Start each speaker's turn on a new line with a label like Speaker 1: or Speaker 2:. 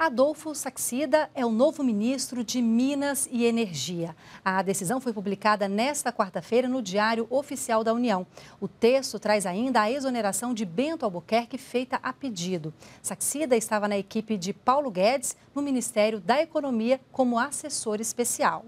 Speaker 1: Adolfo Saxida é o novo ministro de Minas e Energia. A decisão foi publicada nesta quarta-feira no Diário Oficial da União. O texto traz ainda a exoneração de Bento Albuquerque feita a pedido. Saxida estava na equipe de Paulo Guedes no Ministério da Economia como assessor especial.